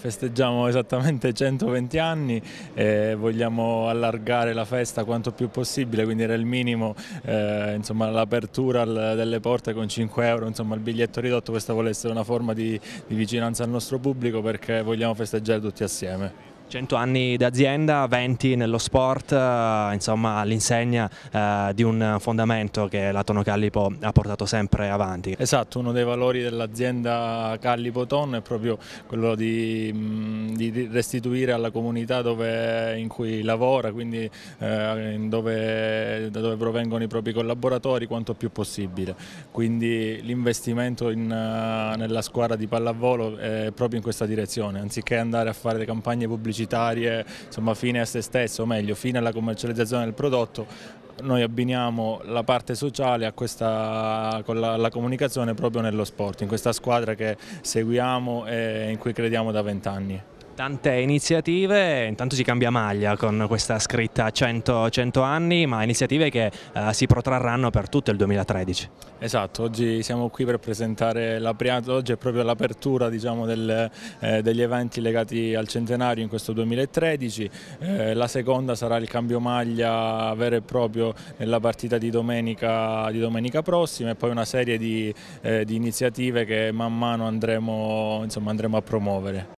Festeggiamo esattamente 120 anni e eh, vogliamo allargare la festa quanto più possibile, quindi era il minimo eh, l'apertura delle porte con 5 euro, insomma, il biglietto ridotto, questa vuole essere una forma di, di vicinanza al nostro pubblico perché vogliamo festeggiare tutti assieme. 100 anni d'azienda, 20 nello sport, eh, insomma all'insegna eh, di un fondamento che la Tono Callipo ha portato sempre avanti. Esatto, uno dei valori dell'azienda Callipo Ton è proprio quello di, mm, di, restituire alla comunità dove, in cui lavora, quindi eh, dove, da dove provengono i propri collaboratori quanto più possibile. Quindi l'investimento nella squadra di pallavolo è proprio in questa direzione, anziché andare a fare le campagne pubblicitarie pubblicitarie insomma, fine a se stesse, o meglio fine alla commercializzazione del prodotto, noi abbiniamo la parte sociale a questa, con la, la, comunicazione proprio nello sport, in questa squadra che seguiamo e in cui crediamo da vent'anni. Tante iniziative, intanto si cambia maglia con questa scritta 100, 100 anni, ma iniziative che eh, si protrarranno per tutto il 2013. Esatto, oggi siamo qui per presentare la prima, oggi è proprio l'apertura diciamo, del, eh, degli eventi legati al centenario in questo 2013, eh, la seconda sarà il cambio maglia vero e proprio nella partita di domenica, di domenica prossima e poi una serie di, eh, di iniziative che man mano andremo, insomma, andremo a promuovere.